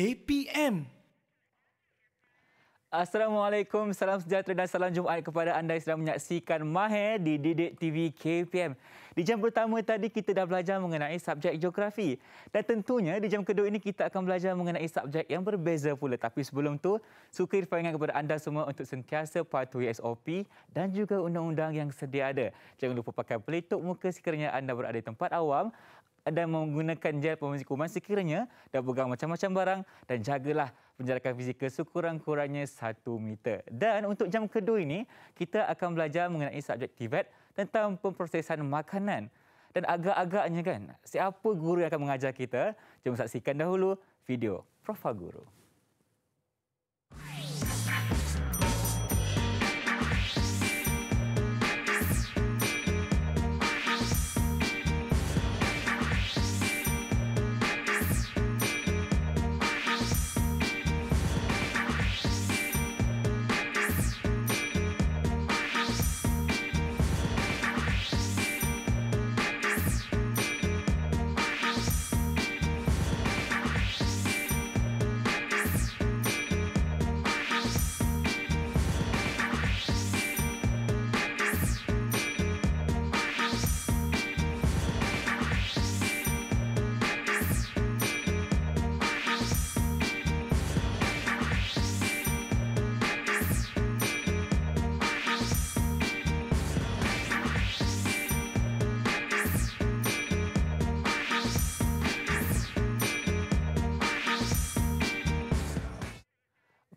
KPM. Assalamualaikum, salam sejahtera dan salam Jumaat kepada anda yang sedang menyaksikan Mahe di Didik TV KPM. Di jam pertama tadi kita dah belajar mengenai subjek geografi. Dan tentunya di jam kedua ini kita akan belajar mengenai subjek yang berbeza pula. Tapi sebelum tu, suka infoingan kepada anda semua untuk sentiasa patuhi SOP dan juga undang-undang yang sedia ada. Jangan lupa pakai pelituk muka sekiranya anda berada di tempat awam dan menggunakan gel pemanis kuman sekiranya dah pegang macam-macam barang dan jagalah penjarakan fizikal sekurang-kurangnya satu meter. Dan untuk jam kedua ini, kita akan belajar mengenai subjek Tibet tentang pemprosesan makanan. Dan agak-agaknya kan, siapa guru yang akan mengajar kita? Jom saksikan dahulu video Profa Guru.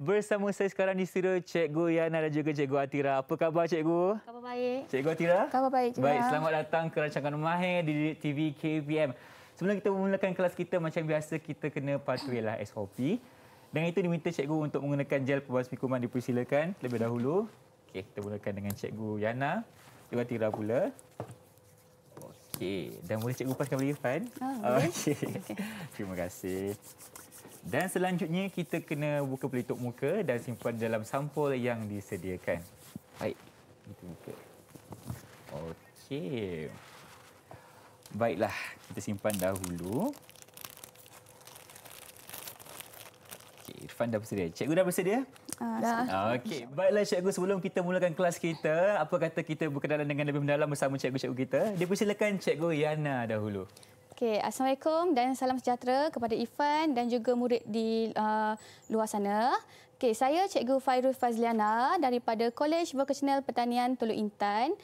Bersama saya sekarang di studio Cikgu Yana dan juga Cikgu Atira. Apa khabar Cikgu? Khabar baik. Cikgu Atira? Khabar baik juga. Baik, selamat datang ke Rancangan Mahir di TV KPM. Sebelum kita memulakan kelas kita, macam biasa kita kena patuhilah SOP. Dengan itu diminta Cikgu untuk menggunakan gel pembas mikuman dipersilakan lebih dahulu. Okey, kita mulakan dengan Cikgu Yana. Cikgu Atira pula. Okey, dan ah, boleh Cikgu paskan beli Irfan? Ah, oh, boleh. Okay. Terima kasih. Dan selanjutnya kita kena buka pelitup muka dan simpan dalam sampul yang disediakan. Baik. Kita buka. Okey. Baiklah, kita simpan dahulu. Okey, Irfan dah bersedia. Cikgu dah bersedia? Ah, dah. Okey, baiklah cikgu sebelum kita mulakan kelas kita, apa kata kita berkenalan dengan lebih mendalam bersama cikgu-cikgu kita? Dipersilakan cikgu Yana dahulu. Okay, Assalamualaikum dan salam sejahtera kepada Ifan dan juga murid di uh, luar sana. Okay, saya Cikgu Fairuz Fazliana daripada Kolej Vokasional Pertanian Teluk Intan.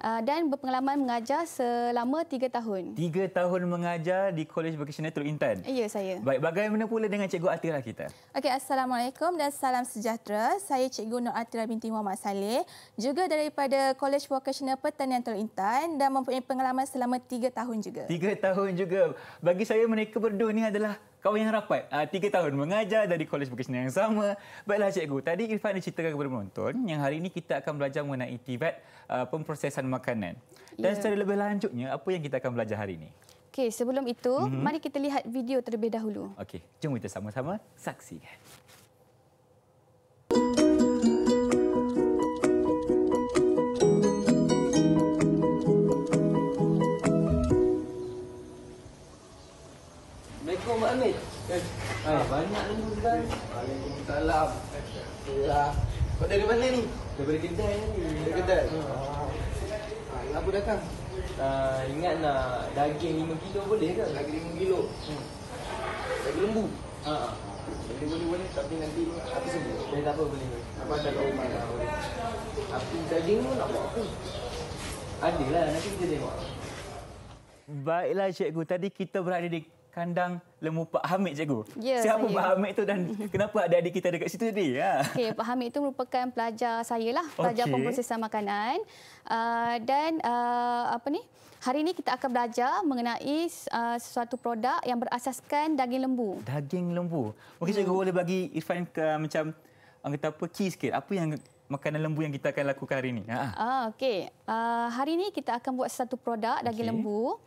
Ah, dan berpengalaman mengajar selama tiga tahun. Tiga tahun mengajar di Kolej Vocational Teluk Intan? Eh, ya, saya. Baik, bagaimana pula dengan Cikgu Atira kita? Okey, Assalamualaikum dan salam sejahtera. Saya Cikgu Nur Atira binti Muhammad Saleh, juga daripada Kolej Vocational Pertanian Teluk Intan dan mempunyai pengalaman selama tiga tahun juga. Tiga tahun juga. Bagi saya, mereka berdua ini adalah kau yang rapat. Uh, tiga tahun mengajar dari kolej vocational yang sama. Baiklah cikgu, tadi Irfan dah ceritakan kepada penonton yang hari ini kita akan belajar mengenai TVET uh, ah, pemprosesan makanan. Dan yeah. secara lebih lanjutnya, apa yang kita akan belajar hari ini? Okey, sebelum itu, mm-hmm. mari kita lihat video terlebih dahulu. Okey, jom kita sama-sama saksikan. Muhammad Amir. Ah, banyak lembu sekarang. Waalaikumsalam. Ya. Kau ni? Dari kedai ah. ah, apa datang? Uh, ingat nak daging 5 kilo boleh ke? Daging 5 kilo. Hmm. lembu. Ha. Boleh boleh tapi nanti apa sebut? Dia tak apa boleh. Apa ada kau mana Apa daging tu nak buat apa? Lah, nanti kita tengok. Baiklah cikgu tadi kita berada di kandang lemu Pak Hamid cikgu. Ya, Siapa saya. Pak Hamid tu dan kenapa ada adik kita dekat situ tadi? Ha. Okey, Pak Hamid itu merupakan pelajar saya lah, pelajar okay. pemprosesan makanan. Uh, dan uh, apa ni? Hari ini kita akan belajar mengenai uh, sesuatu produk yang berasaskan daging lembu. Daging lembu. Okey hmm. cikgu hmm. boleh bagi Irfan ke, macam orang kata apa key sikit. Apa yang makanan lembu yang kita akan lakukan hari ini? Ha. Ah, okey. Uh, hari ini kita akan buat satu produk daging lembu.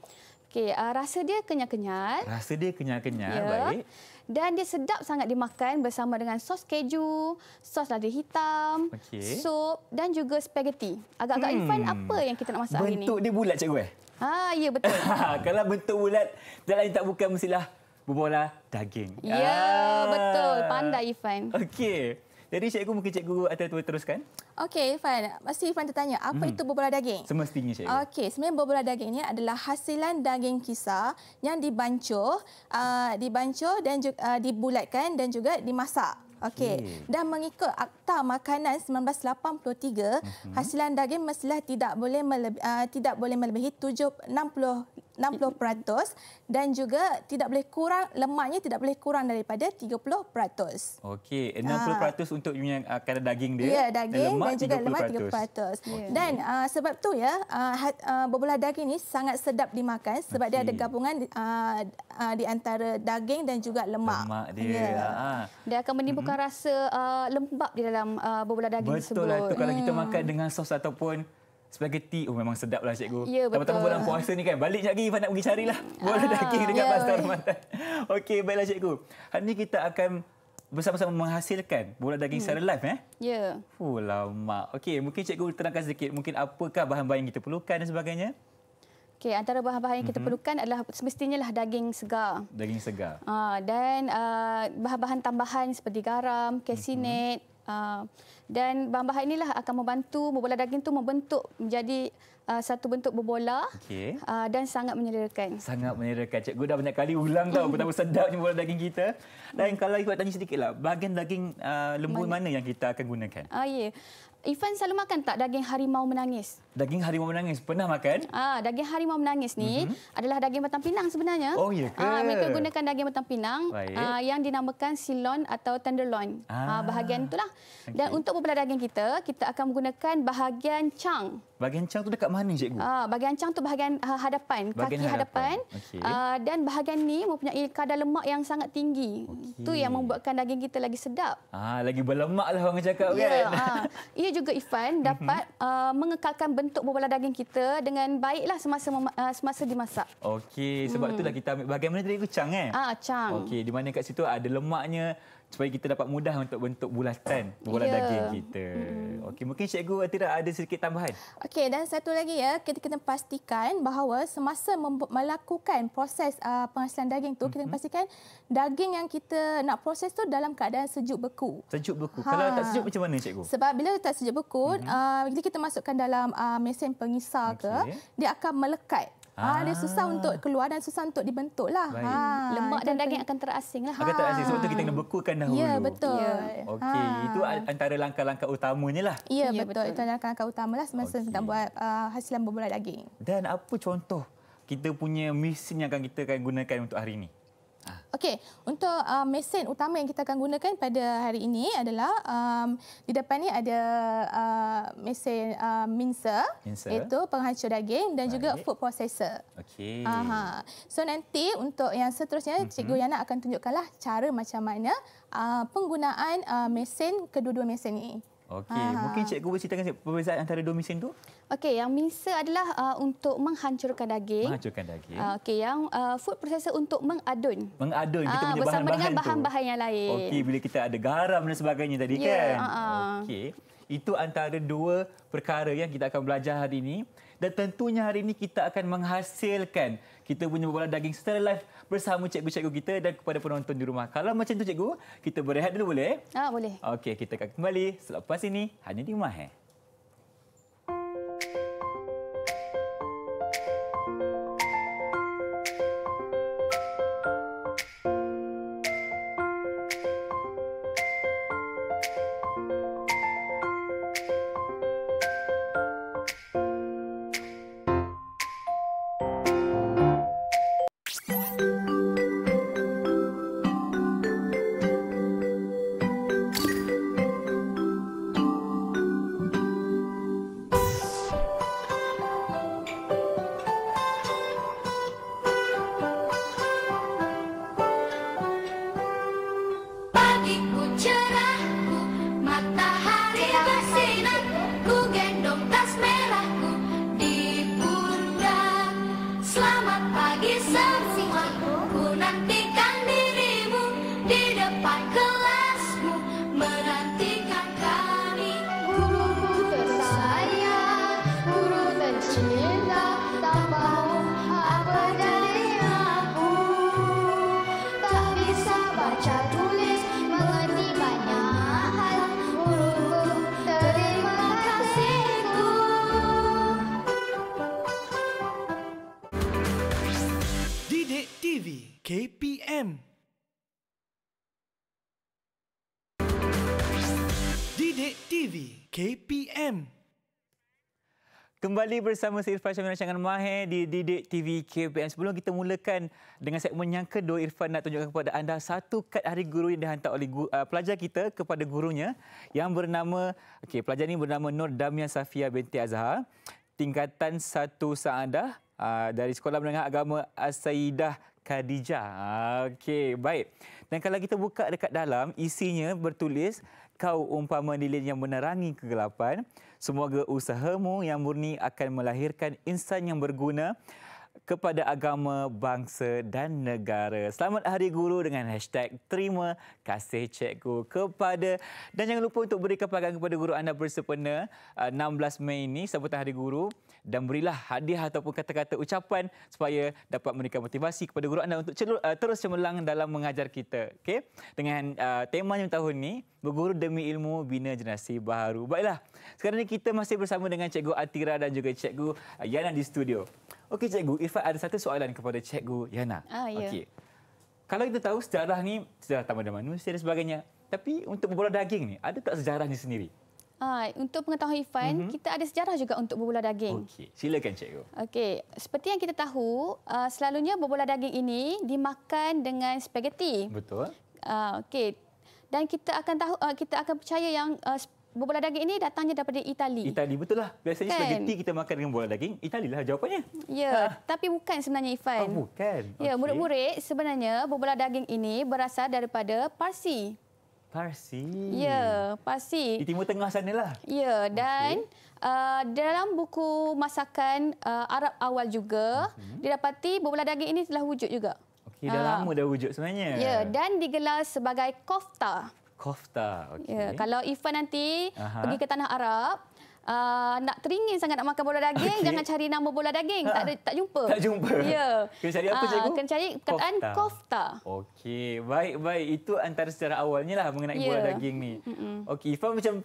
Okey, uh, rasa dia kenyal-kenyal. Rasa dia kenyal-kenyal, ya. baik. Dan dia sedap sangat dimakan bersama dengan sos keju, sos lada hitam, okay. sup dan juga spaghetti. Agak-agak hmm. Irfan, apa yang kita nak masak bentuk hari ini? Bentuk dia bulat, cikgu. Eh? Ha, ya, betul. Kalau bentuk bulat, tak lain tak bukan mestilah bubola daging. Ya, ah. betul. Pandai, Irfan. Okey. Jadi, cikgu mungkin cikgu ada tu teruskan? Okey, Irfan. masih Irfan tertanya, apa hmm. itu bubur daging? Semestinya, Cikgu. Okey, sebenarnya bubur daging ini adalah hasilan daging kisar yang dibancuh, uh, dibancuh dan juga, uh, dibulatkan dan juga dimasak. Okey, dan mengikut Akta Makanan 1983, uh -huh. hasilan daging mestilah tidak boleh melebi, uh, tidak boleh melebihi 7, 60% dan juga tidak boleh kurang lemaknya tidak boleh kurang daripada 30%. Okey, 60% ha. Ah. untuk punya uh, ah, kadar daging dia. Ya, daging dan, lemak dan juga 30%. lemak 30%. Yeah. Dan uh, sebab tu ya, uh, uh, berbelah daging ni sangat sedap dimakan sebab okay. dia ada gabungan uh, uh, di antara daging dan juga lemak. Lemak dia. Yeah. Ya. Ha. Dia akan menimbulkan mm-hmm. rasa uh, lembap di dalam uh, berbelah daging Betul lah, tersebut. Betul lah tu kalau mm. kita hmm. makan dengan sos ataupun spaghetti oh memang sedap lah cikgu. Ya, yeah, betul. Tama-tama bulan puasa ni kan. Balik lagi Ifan nak pergi carilah. Ah, bola uh, daging dekat yeah. Pasar Rumatan. Okey, baiklah cikgu. Hari ni kita akan bersama-sama menghasilkan bola daging hmm. secara live eh? Ya. Yeah. Oh, lama. Okey, mungkin cikgu terangkan sedikit mungkin apakah bahan-bahan yang kita perlukan dan sebagainya. Okey, antara bahan-bahan yang kita mm-hmm. perlukan adalah semestinya lah daging segar. Daging segar. Uh, dan uh, bahan-bahan tambahan seperti garam, kesinet, mhm. mm Ah, dan bahan-bahan inilah akan membantu bola daging itu membentuk menjadi uh, satu bentuk berbola okay. uh, ah, dan sangat menyelerakan. Sangat menyelerakan. Cikgu dah banyak kali ulang tahu betapa sedapnya bola daging kita. Dan kalau ikut tanya sedikitlah, bahagian daging uh, lembu mana? mana yang kita akan gunakan? Ah uh, ya. Yeah. Ifan selalu makan tak daging harimau menangis? daging harimau menangis pernah makan? Ah, daging harimau menangis ni mm-hmm. adalah daging batang pinang sebenarnya. Oh ya ke? Ah, mereka gunakan daging batang pinang ah, yang dinamakan silon atau tenderloin. Ah, ah bahagian itulah. Okay. Dan untuk pembelah daging kita, kita akan menggunakan bahagian chang. Bahagian chang tu dekat mana cikgu? Ah, bahagian chang tu bahagian ah, hadapan, bahagian kaki hadapan. hadapan. Okay. Ah, dan bahagian ni mempunyai kadar lemak yang sangat tinggi. Okay. Tu yang membuatkan daging kita lagi sedap. Ah, lagi berlemaklah orang cakap yeah, kan. Ya. Ia juga Ifan dapat uh, mengekalkan benda bentuk bola daging kita dengan baiklah semasa eh, semasa dimasak. Okey, sebab hmm. itulah kita ambil bagaimana tadi kecang eh? Ah, cang. Okey, di mana kat situ ada lemaknya, supaya kita dapat mudah untuk bentuk bulatan bulat yeah. daging kita. Mm. Okey, mungkin Cikgu tidak ada sedikit tambahan. Okey, dan satu lagi ya, kita kena pastikan bahawa semasa melakukan proses uh, penghasilan daging tu, mm-hmm. kita kena pastikan daging yang kita nak proses tu dalam keadaan sejuk beku. Sejuk beku. Ha. Kalau tak sejuk macam mana Cikgu? Sebab bila tak sejuk beku, mm-hmm. uh, bila kita masukkan dalam uh, mesin pengisar okay. ke, dia akan melekat. Ha, ha, dia susah untuk keluar dan susah untuk dibentuk lah. Ha, lemak dan daging akan terasing lah. Ha. Agak terasing sebab tu ah. kita kena bekukan dahulu. Ya, betul. Ya. Okey, ha. itu antara langkah-langkah utamanya lah. Ya, ya betul. betul. Itu langkah-langkah utama lah semasa okay. kita buat uh, hasilan berbulan daging. Dan apa contoh kita punya mesin yang akan kita akan gunakan untuk hari ini? Okey, untuk uh, mesin utama yang kita akan gunakan pada hari ini adalah um, di depan ni ada uh, mesin uh, mincer, mincer iaitu penghancur daging dan Baik. juga food processor. Okey. Aha. So nanti untuk yang seterusnya mm-hmm. Cikgu Yana akan tunjukkanlah cara macam mana uh, penggunaan uh, mesin kedua-dua mesin ni. Okey, mungkin cikgu boleh ceritakan perbezaan antara dua mesin tu? Okey, yang mincer adalah uh, untuk menghancurkan daging. Menghancurkan daging. Uh, Okey, yang uh, food processor untuk mengadun. Mengadun kita uh, punya bahan-bahan bersama dengan bahan-bahan yang lain. Okey, bila kita ada garam dan sebagainya tadi yeah, kan. Uh-uh. Okey. Itu antara dua perkara yang kita akan belajar hari ini dan tentunya hari ini kita akan menghasilkan kita punya bola daging setelah live bersama cikgu-cikgu kita dan kepada penonton di rumah. Kalau macam tu cikgu, kita berehat dulu boleh? Ah, boleh. Okey, kita akan kembali selepas ini hanya di rumah Eh? KPM. Kembali bersama saya Irfan Syamil Rancangan Mahir di Didik TV KPM. Sebelum kita mulakan dengan segmen yang kedua, Irfan nak tunjukkan kepada anda satu kad hari guru yang dihantar oleh guru, uh, pelajar kita kepada gurunya yang bernama, okay, pelajar ini bernama Nur Damia Safia binti Azhar, tingkatan satu saadah uh, dari Sekolah Menengah Agama Asaidah Khadijah. Ah, okay, baik. Dan kalau kita buka dekat dalam, isinya bertulis, kau umpama lilin yang menerangi kegelapan. Semoga usahamu yang murni akan melahirkan insan yang berguna kepada agama, bangsa dan negara. Selamat Hari Guru dengan hashtag terima kasih cikgu kepada dan jangan lupa untuk beri kepada guru anda bersepena 16 uh, Mei ini sambutan Hari Guru dan berilah hadiah ataupun kata-kata ucapan supaya dapat memberikan motivasi kepada guru anda untuk celur, uh, eh, terus cemerlang dalam mengajar kita. Okey. Dengan uh, yang tahun ini berguru demi ilmu bina generasi baru. Baiklah. Sekarang ini kita masih bersama dengan Cikgu Atira dan juga Cikgu eh, Yana di studio. Okey Cikgu, Irfan ada satu soalan kepada Cikgu Yana. Ah, ya. Okey. Kalau kita tahu sejarah ni sejarah tamadun manusia dan sebagainya, tapi untuk bola daging ni ada tak sejarahnya sendiri? Ha, untuk pengetahuan Ifan, mm-hmm. kita ada sejarah juga untuk berbola daging. Okey, silakan cikgu. Okey, seperti yang kita tahu, uh, selalunya berbola daging ini dimakan dengan spaghetti. Betul. Uh, okey. Dan kita akan tahu uh, kita akan percaya yang uh, Bola daging ini datangnya daripada Itali. Itali, betul lah. Biasanya kan? spaghetti kita makan dengan bola daging, Itali lah jawapannya. Ya, ha. tapi bukan sebenarnya Ifan. Oh, bukan. Ya, okay. murid-murid, sebenarnya bola daging ini berasal daripada Parsi. Parsi. Ya, Parsi. Di Timur Tengah lah. Ya, dan okay. uh, dalam buku masakan uh, Arab awal juga, okay. Mhm. didapati bola daging ini telah wujud juga. Okey, dah uh. lama dah wujud sebenarnya. Ya, dan digelar sebagai kofta. Kofta, okey. Ya, kalau Ifan nanti Aha. pergi ke Tanah Arab, uh, nak teringin sangat nak makan bola daging, okay. jangan cari nama bola daging. Ha. Tak ah. ada, tak jumpa. Tak jumpa. Ya. Yeah. Kena cari apa, uh, cikgu? Ah, kena cari perkataan kofta. kofta. Okey. Baik, baik. Itu antara secara awalnya lah mengenai yeah. bola daging ni. Okey. Ifan macam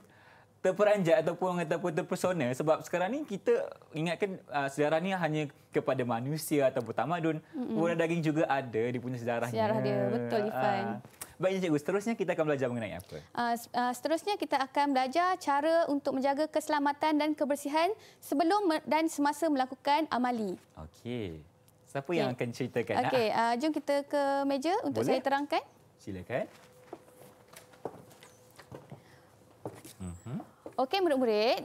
terperanjat ataupun ataupun terpesona sebab sekarang ni kita ingatkan uh, sejarah ni hanya kepada manusia ataupun tamadun. Mm-mm. Bola daging juga ada dia punya sejarahnya. Sejarah dia. Betul, Ifan. Uh. Baiknya cikgu, seterusnya kita akan belajar mengenai apa? Uh, seterusnya kita akan belajar cara untuk menjaga keselamatan dan kebersihan sebelum dan semasa melakukan amali. Okey. Siapa okay. yang akan ceritakan? Ah. Okey, uh, jom kita ke meja untuk Boleh? saya terangkan. Silakan. Mhm. Okey murid-murid,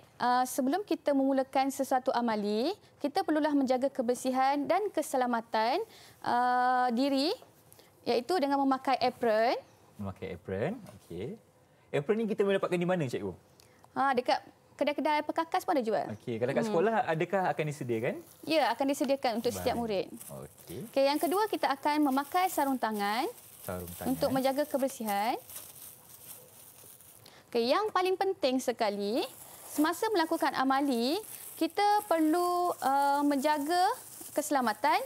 sebelum kita memulakan sesuatu amali, kita perlulah menjaga kebersihan dan keselamatan diri Iaitu dengan memakai apron. Memakai apron, okey. Apron ni kita boleh dapatkan di mana, Cikgu? Ha, dekat kedai-kedai perkakas pun ada jual. Okey, kalau dekat hmm. sekolah, adakah akan disediakan? Ya, akan disediakan untuk Baik. setiap murid. Okey. Okay, yang kedua, kita akan memakai sarung tangan. Sarung tangan. Untuk menjaga kebersihan. Okay, yang paling penting sekali, semasa melakukan amali, kita perlu uh, menjaga keselamatan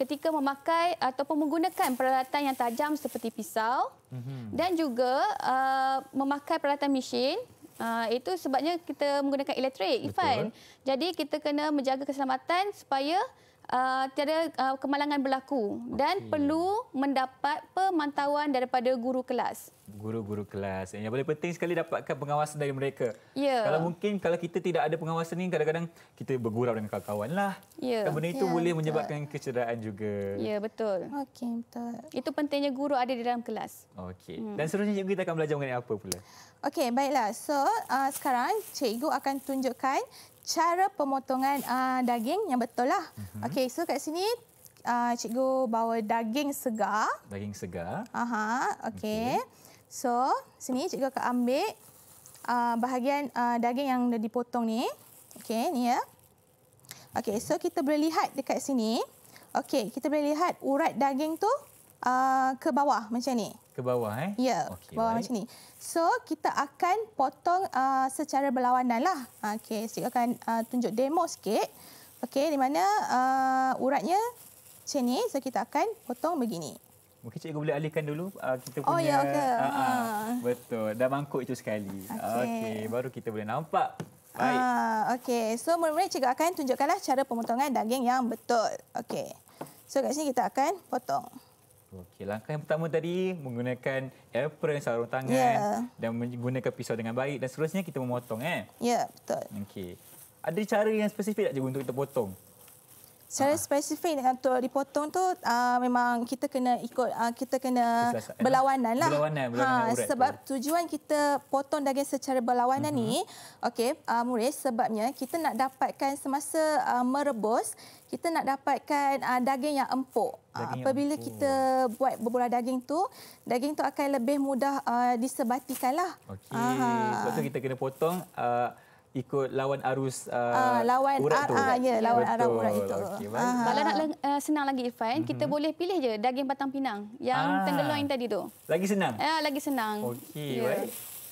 ketika memakai ataupun menggunakan peralatan yang tajam seperti pisau mhm. dan juga uh, memakai peralatan mesin uh, itu sebabnya kita menggunakan elektrik Ifan. Jadi kita kena menjaga keselamatan supaya uh, tiada uh, kemalangan berlaku dan perlu mendapat pemantauan daripada guru kelas guru-guru kelas. Yang paling penting sekali dapatkan pengawasan dari mereka. Yeah. Kalau mungkin kalau kita tidak ada pengawasan ni kadang-kadang kita bergurau dengan kawan-kawan lah. Yeah. Kan benda itu yeah, boleh betul. menyebabkan kecederaan juga. Ya, betul. Okey, betul. Itu pentingnya guru ada di dalam kelas. Okey. Hmm. Dan seterusnya cikgu kita akan belajar mengenai apa pula? Okey, baiklah. So, uh, sekarang cikgu akan tunjukkan cara pemotongan uh, daging yang betul lah. Mm-hmm. Okey, so kat sini uh, cikgu bawa daging segar. Daging segar. Aha, okey. Okay. So, sini cikgu akan ambil uh, bahagian uh, daging yang dah dipotong ni. Okey, ni ya. Okey, so kita boleh lihat dekat sini. Okey, kita boleh lihat urat daging tu uh, ke bawah macam ni. Ke bawah eh? Ya, yeah, okay, bawah baik. macam ni. So, kita akan potong uh, secara berlawanan lah. Okey, cikgu akan uh, tunjuk demo sikit. Okey, di mana uh, uratnya macam ni. So, kita akan potong begini. Mungkin cikgu boleh alihkan dulu uh, kita punya. Oh, ya, okay. uh, uh, betul. Dah mangkuk itu sekali. Okey, okay, baru kita boleh nampak. Baik. Uh, Okey, so mula-mula cikgu akan tunjukkanlah cara pemotongan daging yang betul. Okey. So kat sini kita akan potong. Okey, langkah yang pertama tadi menggunakan apron sarung tangan yeah. dan menggunakan pisau dengan baik dan seterusnya kita memotong eh. Ya, yeah, betul. Okey. Ada cara yang spesifik tak cikgu untuk kita potong? Secara uh-huh. spesifik untuk dipotong tu uh, memang kita kena ikut uh, kita kena Kesasa, berlawanan lah. Berlawanan, berlawanan ha, ah, urat. Sebab tu. tujuan kita potong daging secara berlawanan uh-huh. ni, mhm. okay? uh, murid sebabnya kita nak dapatkan semasa uh, merebus kita nak dapatkan uh, daging yang empuk. Daging Apabila yang kita buat beberapa daging tu, daging tu akan lebih mudah uh, disebatikanlah. Okey. Uh-huh. Sebab tu kita kena potong uh, ikut lawan arus uh, uh, lawan ah, urat ar- tu. Ah, ya, lawan Betul. arah urat itu. Kalau ah. okay, nak uh, senang lagi Irfan, mm-hmm. kita boleh pilih je daging batang pinang yang ah. tenderloin tadi tu. Lagi senang? Ya, uh, lagi senang. Okey, yeah. baik.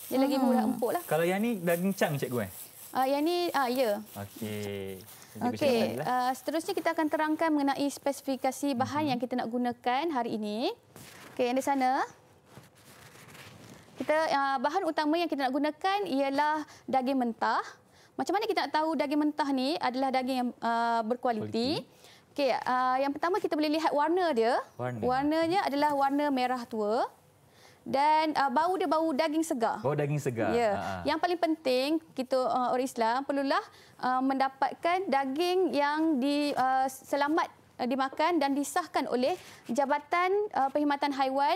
Dia hmm. lagi murah empuk lah. Kalau yang ni daging cang cikgu eh? Ah, Uh, yang ni, uh, ya. Okey. Okey, uh, seterusnya kita akan terangkan mengenai spesifikasi bahan mm-hmm. yang kita nak gunakan hari ini. Okey, yang di sana. Kita uh, bahan utama yang kita nak gunakan ialah daging mentah. Macam mana kita nak tahu daging mentah ni adalah daging yang uh, berkualiti? Okey, uh, yang pertama kita boleh lihat warna dia. Warna. Warnanya adalah warna merah tua. Dan uh, bau dia bau daging segar. Bau daging segar. Ya. Ha. Yang paling penting kita uh, orang Islam perlulah uh, mendapatkan daging yang di uh, selamat dimakan dan disahkan oleh Jabatan uh, Perkhidmatan Haiwan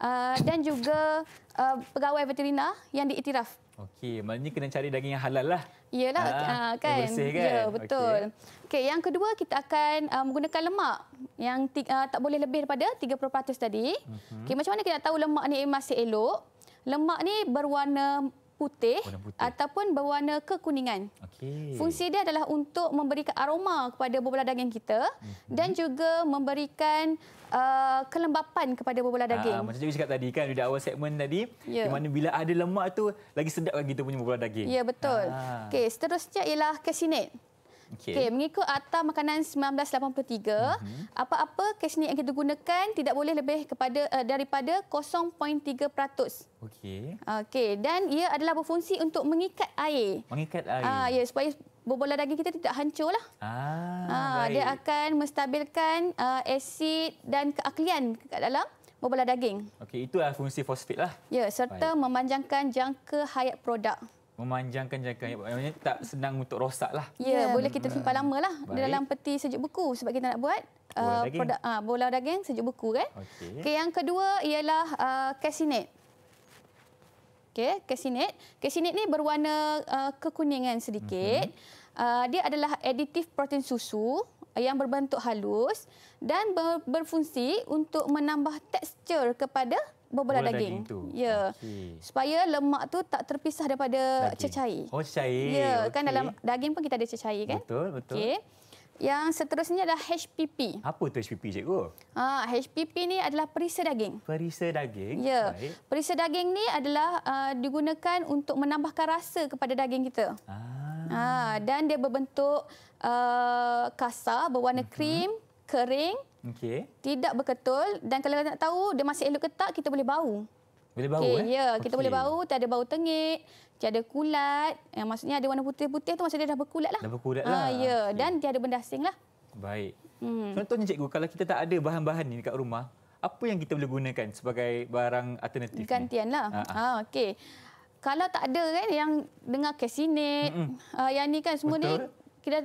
uh, dan juga uh, pegawai veterina yang diiktiraf. Okey, maknanya kena cari daging yang halal lah. Iyalah, ha, ah, kan? Bersih kan? Ya, betul. Okey, okay, yang kedua kita akan uh, menggunakan lemak yang tiga, uh, tak boleh lebih daripada 30% tadi. Uh-huh. Okey, macam mana kita nak tahu lemak ni masih elok? Lemak ni berwarna putih, putih. ataupun berwarna kekuningan. Okey. Fungsi dia adalah untuk memberikan aroma kepada bola daging kita uh-huh. dan juga memberikan Uh, kelembapan kepada bubulah daging. Aa, macam cikgu cakap tadi kan, di awal segmen tadi, yeah. di mana bila ada lemak tu lagi sedap kan kita punya bubulah daging. Ya, yeah, betul. Ah. Okay, seterusnya ialah kesinit. Okay. Okay, mengikut Akta Makanan 1983, mm-hmm. apa-apa kesinit yang kita gunakan tidak boleh lebih kepada uh, daripada 0.3%. Okay. Okay, dan ia adalah berfungsi untuk mengikat air. Mengikat air. Ah, ya, supaya Bola daging kita tidak hancur lah. Ah, ha, dia akan menstabilkan uh, asid dan keaklian kat dalam bola daging. Okey, itulah fungsi fosfit lah. Ya, serta baik. memanjangkan jangka hayat produk. Memanjangkan jangka hayat produk. tak senang untuk rosak lah. Ya, ya. boleh kita simpan lama lah di dalam peti sejuk buku sebab kita nak buat uh, bola, ah, daging. Produk, uh, bola daging sejuk buku kan. Okey, okay, yang kedua ialah uh, kasinate okey kesinet kesinet ni berwarna uh, kekuningan sedikit okay. Mhm. uh, dia adalah aditif protein susu yang berbentuk halus dan ber- berfungsi untuk menambah tekstur kepada bola daging. daging ya. Okay. Supaya lemak tu tak terpisah daripada cecair. Oh, cecair. Ya, okay. kan dalam daging pun kita ada cecair kan? Betul, betul. Okey. Yang seterusnya adalah HPP. Apa tu HPP, Cikgu? Ah, ha, HPP ni adalah perisa daging. Perisa daging? Ya. Baik. Perisa daging ni adalah uh, digunakan untuk menambahkan rasa kepada daging kita. Ah. Ah, dan dia berbentuk uh, kasar, berwarna uh mhm. -huh. krim, kering, okay. tidak berketul. Dan kalau nak tahu, dia masih elok ketat, kita boleh bau. Boleh bau, okay, eh? Ya, kita boleh bau. tiada bau tengik. Tiada kulat yang eh, maksudnya ada warna putih-putih tu maksud dia dah berkulat lah. Dah berkulat ah, lah. Uh, ya dan dia ada benda asing lah. Baik. Hmm. Contohnya cikgu kalau kita tak ada bahan-bahan ni dekat rumah apa yang kita boleh gunakan sebagai barang alternatif? Gantian lah. Ha, ha. ha, Okey. Kalau tak ada kan yang dengar kesinet, uh, yang ni kan semua Betul. ni kita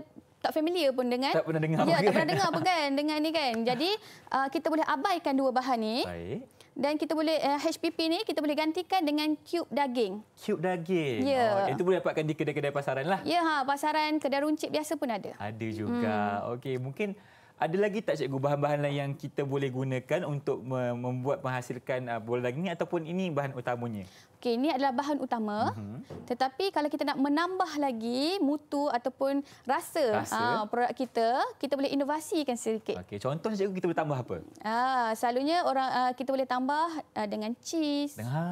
tak familiar pun dengan. Tak pernah dengar. Ya, tak kan? pernah dengar pun kan dengan ni kan. Jadi uh, kita boleh abaikan dua bahan ni. Baik dan kita boleh uh, eh, HPP ni kita boleh gantikan dengan cube daging. Cube daging. Ya. Yeah. Oh, itu boleh dapatkan di kedai-kedai pasaran lah. Ya, yeah, ha, pasaran kedai runcit biasa pun ada. Ada juga. Hmm. Okey, mungkin ada lagi tak cikgu bahan-bahan lain yang kita boleh gunakan untuk membuat menghasilkan uh, bola daging ini ataupun ini bahan utamanya? Okey, ini adalah bahan utama. Uh-huh. Tetapi kalau kita nak menambah lagi mutu ataupun rasa, rasa. Uh, produk kita, kita boleh inovasikan sedikit. Okey, contoh cikgu kita boleh tambah apa? Ah, selalunya orang uh, kita boleh tambah uh, dengan cheese. Dengan ha,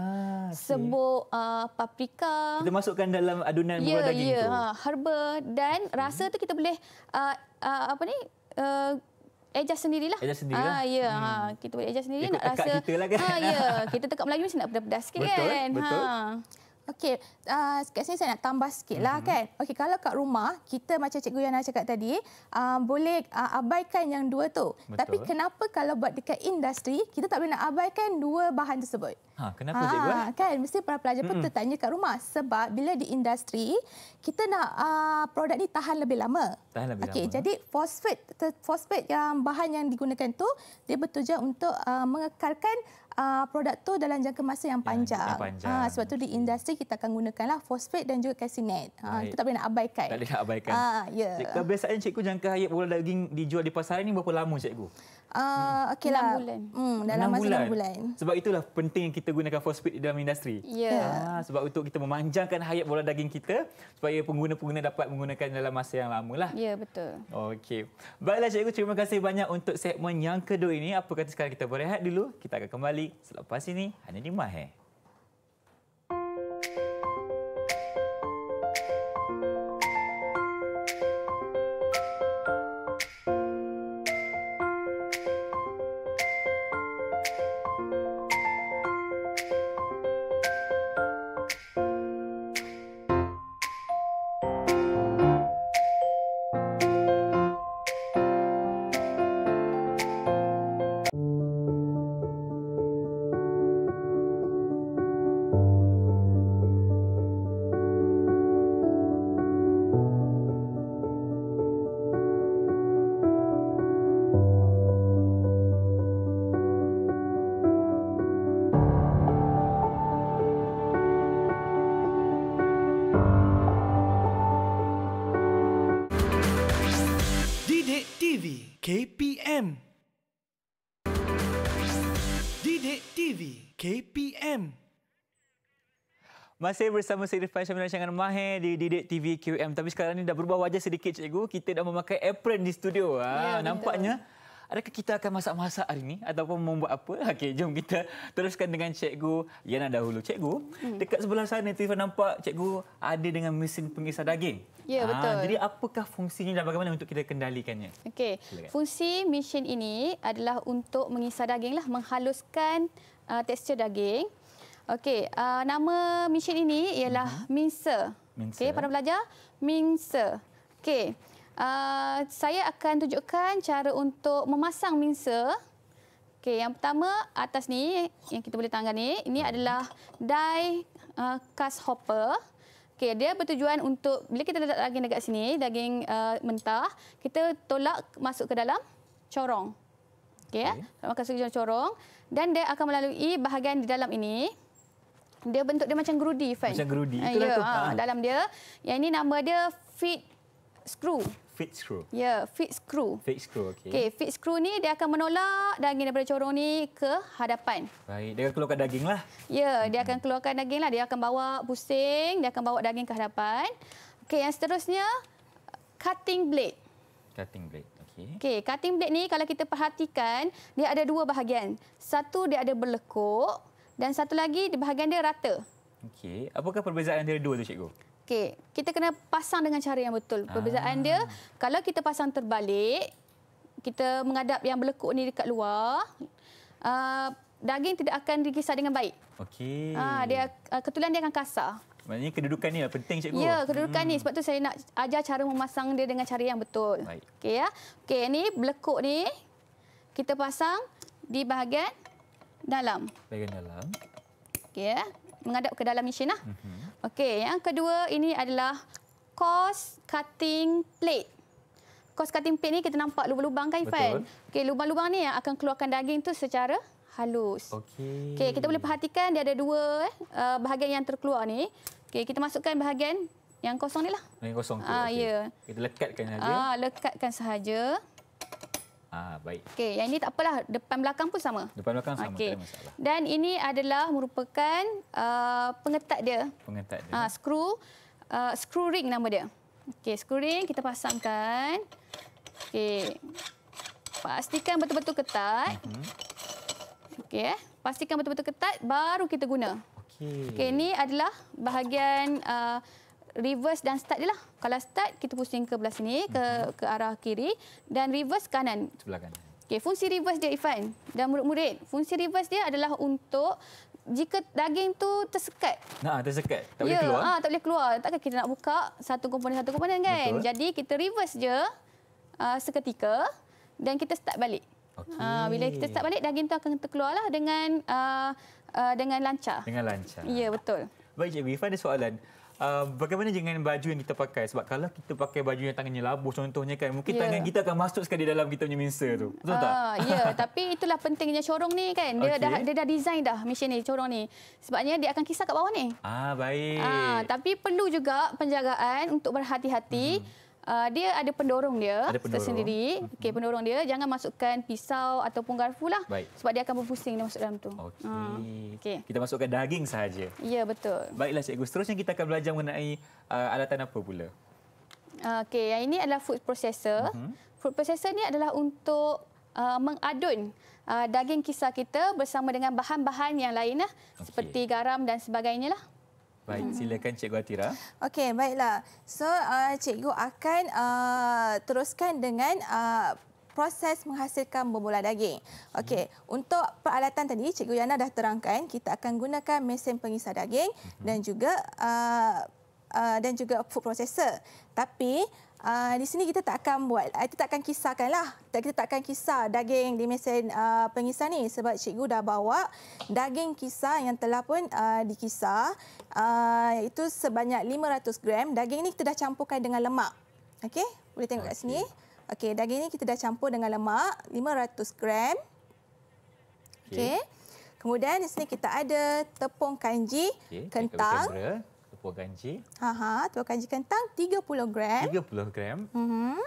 okay. sebuk uh, paprika. Kita masukkan dalam adunan yeah, bola ya, daging yeah, tu. Ya, ha, herba dan okay. Mhm. rasa tu kita boleh uh, uh, apa ni? Eh, eja adjust sendirilah. Adjust sendirilah. Ha, ya, hmm. ha, kita boleh eja sendiri. Ikut nak rasa, kita lah kan. Ha, ya, kita tekak Melayu mesti nak pedas-pedas sikit betul, kan. Ha. Betul, betul. Ha. Okey, uh, kat sini saya nak tambah sikit lah mhm. kan. Okey, kalau kat rumah, kita macam Cikgu Yana cakap tadi, uh, boleh uh, abaikan yang dua tu. Betul. Tapi kenapa kalau buat dekat industri, kita tak boleh nak abaikan dua bahan tersebut? Ha, kenapa ha, Cikgu? Eh? Kan, mesti para pelajar pun hmm. tertanya kat rumah. Sebab bila di industri, kita nak uh, produk ni tahan lebih lama. Tahan lebih okay, lama. Jadi, fosfat, fosfat yang bahan yang digunakan tu dia bertujuan untuk uh, mengekalkan uh, produk tu dalam jangka masa yang panjang. Yang, panjang. Ha, sebab tu di industri kita akan gunakanlah fosfat dan juga kalsinet. Ha, ah, kita tak boleh nak abaikan. Tak boleh nak abaikan. Ha, ya. Yeah. Cikgu, biasanya cikgu jangka hayat bola daging dijual di pasaran ini berapa lama cikgu? Uh, ah, hmm. okay lah. bulan. Hmm, dalam masa bulan. bulan. Sebab itulah penting yang kita gunakan force speed dalam industri. Ya. Yeah. Ah, sebab untuk kita memanjangkan hayat bola daging kita supaya pengguna-pengguna dapat menggunakan dalam masa yang lama lah. Ya, yeah, betul. Okey. Baiklah cikgu, terima kasih banyak untuk segmen yang kedua ini. Apa kata sekarang kita berehat dulu? Kita akan kembali selepas ini hanya di Mahir. KPM. Masih bersama saya Irfan Syamil Rancangan Mahir di Didik TV KPM Tapi sekarang ini dah berubah wajah sedikit cikgu. Kita dah memakai apron di studio. Ha, nampaknya. Betul. Adakah kita akan masak-masak hari ini ataupun membuat apa? Okey, jom kita teruskan dengan cikgu Yana dahulu. Cikgu, hmm. dekat sebelah sana tu nampak cikgu ada dengan mesin pengisar daging. Ya, ha, betul. Jadi apakah fungsinya dan bagaimana untuk kita kendalikannya? Okey, fungsi mesin ini adalah untuk mengisar daging, lah, menghaluskan uh, tekstur daging. Okey, uh, nama mesin ini ialah uh-huh. mincer. mincer. Okey, para pelajar, mincer. Okey. Uh, saya akan tunjukkan cara untuk memasang mincer. Okey, yang pertama atas ni yang kita boleh tangan ni, ini adalah die uh, cast hopper. Okey, dia bertujuan untuk bila kita letak daging dekat sini, daging uh, mentah, kita tolak masuk ke dalam corong. Okey, okay. ya. Masuk ke dalam corong dan dia akan melalui bahagian di dalam ini dia bentuk dia macam gerudi fan macam gerudi ah, itulah ya, tu ha, dalam dia yang ini nama dia fit screw fit screw ya yeah, fit screw fit screw okey okey fit screw ni dia akan menolak daging daripada corong ni ke hadapan baik dia akan keluarkan daging lah ya dia akan keluarkan daging lah dia akan bawa pusing dia akan bawa daging ke hadapan okey yang seterusnya cutting blade cutting blade Okay, Okey, cutting blade ni kalau kita perhatikan, dia ada dua bahagian. Satu dia ada berlekuk dan satu lagi di bahagian dia rata. Okey. Apakah perbezaan antara dua tu, cikgu? Okay, Kita kena pasang dengan cara yang betul. Perbezaan ah. dia kalau kita pasang terbalik, kita mengadap yang berlekuk ni dekat luar, uh, daging tidak akan dikisar dengan baik. Okay. Ah, dia uh, ketulan dia akan kasar. Maknanya kedudukan ni lah penting cikgu. Ya, kedudukan hmm. ni sebab tu saya nak ajar cara memasang dia dengan cara yang betul. Okey ya. Okey, ni belekuk ni kita pasang di bahagian dalam. Bahagian dalam. Okey ya. Menghadap ke dalam mesin lah. Mm-hmm. Okey, yang kedua ini adalah cos cutting plate. Cos cutting plate ni kita nampak lubang-lubang kan Ifan? Okey, lubang-lubang ni yang akan keluarkan daging tu secara halus. Okey. Okey, kita boleh perhatikan dia ada dua eh, eh bahagian yang terkeluar ni. Okey, kita masukkan bahagian yang kosong ni lah. Yang kosong tu. Ah, okay. ya. Kita lekatkan saja. Ah, lekatkan sahaja. Ah, baik. Okey, yang ini tak apalah. Depan belakang pun sama. Depan belakang sama, okay. tak ada masalah. Dan ini adalah merupakan uh, pengetat dia. Pengetat dia. Ah, skru. Uh, ah, skru ring nama dia. Okey, skru ring kita pasangkan. Okey. Pastikan betul-betul ketat. Mm -hmm. Okey, eh. pastikan betul-betul ketat baru kita guna. Okey. Okey, ni adalah bahagian uh, reverse dan start dia lah. Kalau start, kita pusing ke belah sini, ke, mhm. ke arah kiri. Dan reverse kanan. Sebelah kanan. Okey, fungsi reverse dia, Ifan dan murid-murid. Fungsi reverse dia adalah untuk jika daging tu tersekat. Nah, tersekat. Tak boleh ya, keluar. Ah, tak boleh keluar. Takkan kita nak buka satu komponen satu komponen kan? Betul. Jadi kita reverse je uh, seketika dan kita start balik. Okay. Uh, ah, bila kita start balik daging tu akan terkeluarlah dengan uh, uh, dengan lancar. Dengan lancar. Ya, betul. Baik, Cik Rifan ada soalan. Uh, bagaimana dengan baju yang kita pakai? Sebab kalau kita pakai baju yang tangannya labuh contohnya kan, mungkin yeah. tangan kita akan masuk sekali dalam kita punya mincer tu. Betul uh, tak? Ah, ya, yeah. tapi itulah pentingnya corong ni kan. Dia okay. dah dia dah design dah mesin ni, corong ni. Sebabnya dia akan kisah kat bawah ni. Ah, baik. Uh, tapi perlu juga penjagaan untuk berhati-hati. Hmm uh, dia ada pendorong dia ada pendorong. tersendiri. Mhm. Okey pendorong dia jangan masukkan pisau ataupun garfu lah Baik. sebab dia akan berpusing dia masuk dalam tu. Okey. Uh, ha, okay. Kita masukkan daging sahaja. Ya betul. Baiklah cikgu seterusnya kita akan belajar mengenai uh, alatan apa pula? Uh, Okey yang ini adalah food processor. Uh-huh. Food processor ni adalah untuk uh, mengadun uh, daging kisar kita bersama dengan bahan-bahan yang lain lah okay. seperti garam dan sebagainya lah. Baik, mm-hmm. silakan Cikgu Atira. Okey, baiklah. So, uh, Cikgu akan uh, teruskan dengan uh, proses menghasilkan bola daging. Okey, mm-hmm. untuk peralatan tadi Cikgu Yana dah terangkan, kita akan gunakan mesin pengisar daging mm-hmm. dan juga uh, uh, dan juga food processor. Tapi Uh, di sini kita tak akan buat, ah, kita tak akan kisahkan lah. Kita tak akan kisah daging di mesin uh, ah, pengisar ni sebab cikgu dah bawa daging kisah yang telah pun uh, dikisar. Uh, itu sebanyak 500 gram. Daging ni kita dah campurkan dengan lemak. Okey, boleh tengok kat sini. Okey, daging ni kita dah campur dengan lemak 500 gram. Okey. Okay. Kemudian di sini kita ada tepung kanji okay. kentang. Okay tepung ganji. Haha, tepung ganji kentang 30 gram. 30 gram. Mhm.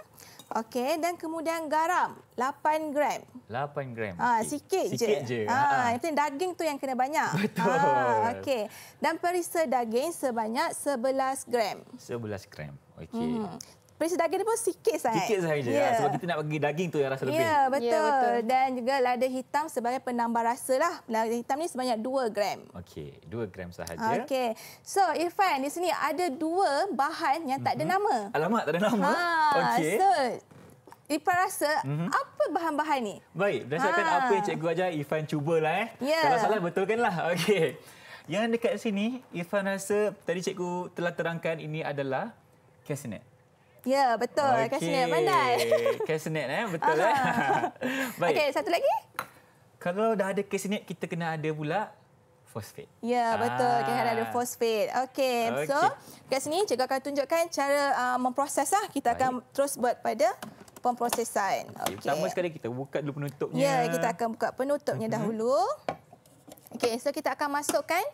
Okey, dan kemudian garam 8 gram. 8 gram. Ah, ha, sikit, sikit je. Sikit je. Ha, ha. yang penting daging tu yang kena banyak. Betul. Ha, okey. Dan perisa daging sebanyak 11 gram. 11 gram. Okey. hmm Perisa daging dia pun sikit sahaja. Sikit sahaja. Yeah. Ya. Sebab kita nak bagi daging tu yang rasa lebih. Ya, yeah, betul. Yeah, betul. Dan juga lada hitam sebagai penambah rasa lah. Lada hitam ni sebanyak 2 gram. Okey, 2 gram sahaja. Okey. So, Irfan, di sini ada dua bahan yang tak ada mhm. nama. Alamak, tak ada nama? Ha, Okey. So, Ipan rasa mm-hmm. apa bahan-bahan ni? Baik, berdasarkan ha. apa yang cikgu ajar, Ifan cubalah eh. Yeah. Kalau salah betulkanlah. Okey. Yang dekat sini, Ifan rasa tadi cikgu telah terangkan ini adalah kesenet. Ya, yeah, betul. Okay. Kasnet pandai. Kasnet eh, betul eh. Okey, satu lagi. Kalau dah ada kasnet, kita kena ada pula fosfat. Ya, yeah, betul. Ah. Kita ada fosfat. Okey. Okay. So, kat sini cikgu akan tunjukkan cara uh, memproseslah. Kita Baik. akan terus buat pada pemprosesan. Okey. Okay. Pertama sekali kita buka dulu penutupnya. Ya, yeah, kita akan buka penutupnya mhm. dahulu. Okey, so kita akan masukkan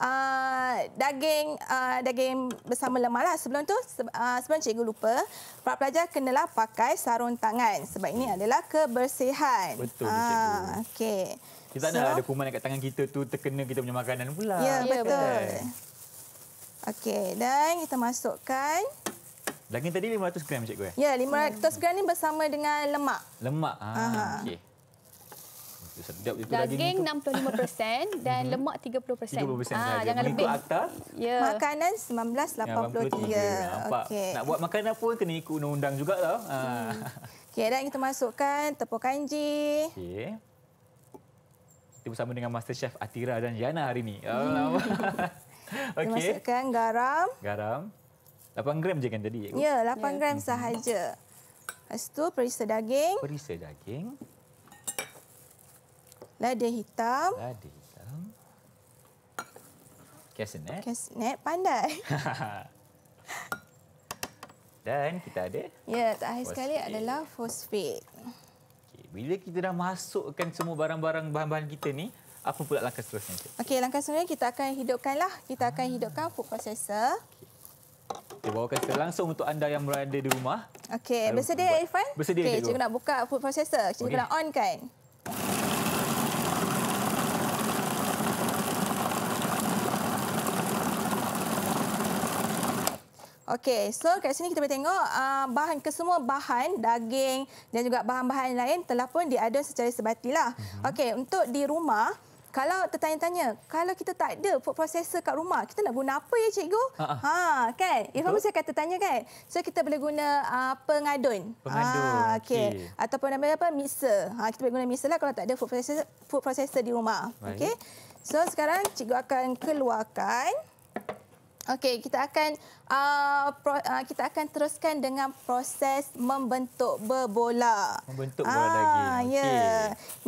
uh, daging uh, daging bersama lemak lah. Sebelum tu, uh, sebelum cikgu lupa, para pelajar kenalah pakai sarung tangan. Sebab ini adalah kebersihan. Betul, uh, cikgu. Okay. Kita tak lah so, ada kuman dekat tangan kita tu terkena kita punya makanan pula. Ya, yeah, ya, kan? betul. Okey, dan kita masukkan Daging tadi 500 gram cikgu eh? Ya, 500 gram ni bersama dengan lemak. Lemak. Ah, okey sedap itu daging. Daging 65% dan mhm. lemak 30%. 30% ha, jangan lebih. Akta, ya. Makanan 1983. Ya, Okey. Nak buat makanan pun kena ikut undang-undang juga tau. Ha. Okey, dan kita masukkan tepung kanji. Okey. Kita bersama dengan Master Chef Atira dan Yana hari ini. Oh, hmm. okay. Kita masukkan garam. Garam. 8 gram je kan tadi? Ya, 8 yeah. gram mhm. sahaja. Lepas tu perisa daging. Perisa daging. Lada hitam. Lada hitam. Kesnet. Kesnet pandai. Dan kita ada? Ya, terakhir sekali adalah fosfat. Okay, bila kita dah masukkan semua barang-barang bahan-bahan kita ni, apa pula langkah seterusnya? Okey, langkah seterusnya kita akan hidupkanlah. Kita akan hidupkan food processor. Okay, Kita bawakan secara langsung untuk anda yang berada di rumah. Okey, bersedia Irfan? Bersedia. Okey, cikgu nak buka food processor. Cikgu okay. nak on kan? Okey, so kat sini kita boleh tengok uh, bahan kesemua bahan daging dan juga bahan-bahan lain telah pun diadun secara sebatilah. Mm -hmm. Okey, untuk di rumah kalau tertanya-tanya, kalau kita tak ada food processor kat rumah, kita nak guna apa ya cikgu? Uh ah, -huh. Ah. Ha, kan? Ifa mesti akan tertanya kan. So kita boleh guna uh, pengadun. Pengadun. Ha, okey. Okay. Ataupun nama apa? Mixer. Ha, kita boleh guna mixer lah kalau tak ada food processor food processor di rumah. Okey. So sekarang cikgu akan keluarkan Okey, kita akan uh, pro, uh, kita akan teruskan dengan proses membentuk berbola. Membentuk bola ah, daging. Ya. Okay.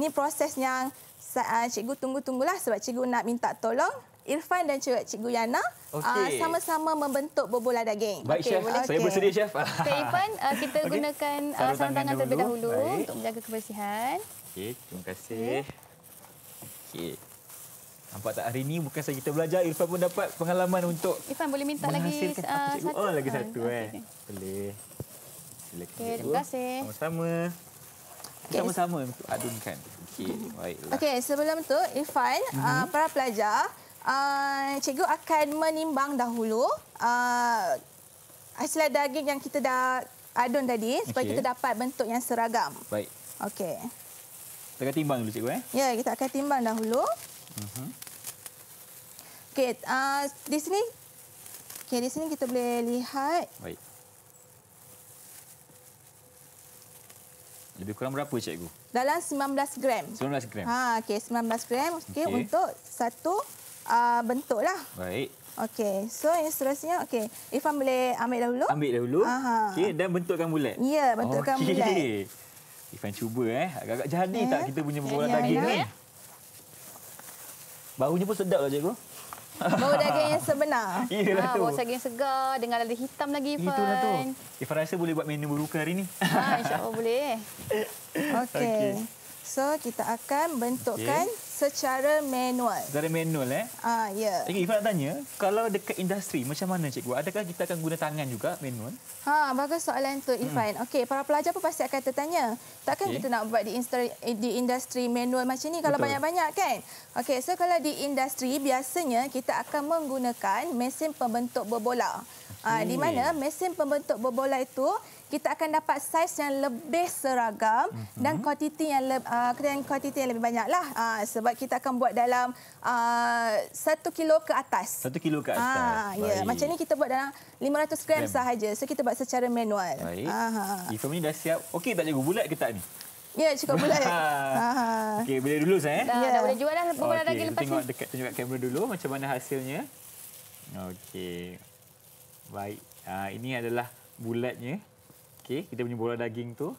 Ini proses yang uh, cikgu tunggu-tunggulah sebab cikgu nak minta tolong Irfan dan cikgu, cikgu Yana ah, sama-sama okay. membentuk berbola daging. Baik, okay, Chef. Boleh. Saya okay. bersedia, Chef. Okey, Irfan, uh, kita okay. gunakan uh, sarung tangan, tangan terlebih dahulu, dahulu untuk menjaga kebersihan. Okey, terima kasih. Okey. Okay. Nampak tak hari ini bukan saja kita belajar Irfan pun dapat pengalaman untuk Irfan boleh minta lagi uh, satu. Oh lagi ah, satu okay. eh. Boleh. Silakan. Okay, terima kasih. Sama-sama. Okay. Sama-sama untuk adunkan. Okey, baiklah. Okey, sebelum tu Irfan mm-hmm. uh, para pelajar uh, cikgu akan menimbang dahulu uh, hasil daging yang kita dah adun tadi supaya kita dapat bentuk yang seragam. Baik. Okey. Kita akan timbang dulu cikgu eh. Ya, kita akan timbang dahulu. Mm-hmm. Okey, uh, di sini. Okey, di sini kita boleh lihat. Baik. Lebih kurang berapa cikgu? Dalam 19 gram. 19 gram. Ha, okey, 19 gram okey okay. untuk satu uh, lah. Baik. Okey. So, yang seterusnya okey. Ifan boleh ambil dahulu? Ambil dahulu. Okey, dan bentukkan bulat. Ya, bentukkan okay. bulat. Ifan cuba eh. Agak-agak jadi okay. Eh, tak kita punya bola lagi ni? Ya. Baunya pun sedap lah cikgu. Bau daging yang sebenar. Iyalah ha, ah, tu. Bau daging segar dengan lada hitam lagi, Ifan. Itulah tu. Ifan rasa boleh buat menu berbuka hari ini. Ha, ah, InsyaAllah boleh. Okey. Okay. So, kita akan bentukkan okay secara manual. Secara manual eh? Ah uh, ya. Yeah. Okay, Ifa nak tanya, kalau dekat industri macam mana cikgu? Adakah kita akan guna tangan juga manual? Ha, bagus soalan tu hmm. Ifan. Hmm. Okey, para pelajar pun pasti akan tertanya. Takkan okay. kita nak buat di industri, di industri manual macam ni kalau banyak-banyak kan? Okey, so kalau di industri biasanya kita akan menggunakan mesin pembentuk berbola. Okay. Ah, di mana mesin pembentuk berbola itu kita akan dapat saiz yang lebih seragam mm-hmm. dan kuantiti yang lebih uh, kuantiti yang lebih banyaklah uh, sebab kita akan buat dalam uh, satu kilo ke atas. Satu kilo ke atas. Ha, ya. Yeah. Macam ni kita buat dalam 500 gram sahaja. So kita buat secara manual. Baik. uh ni dah siap. Okey tak cikgu bulat ke tak ni? Ya, cukup boleh. Ha. Okey, boleh dulu saya. Eh? Dah, yeah. dah boleh jual dah. Bukan okay, lagi lepas tengok ni. Dekat, tengok dekat kamera dulu macam mana hasilnya. Okey. Baik. Uh, ini adalah bulatnya. Okey, kita punya bola daging tu.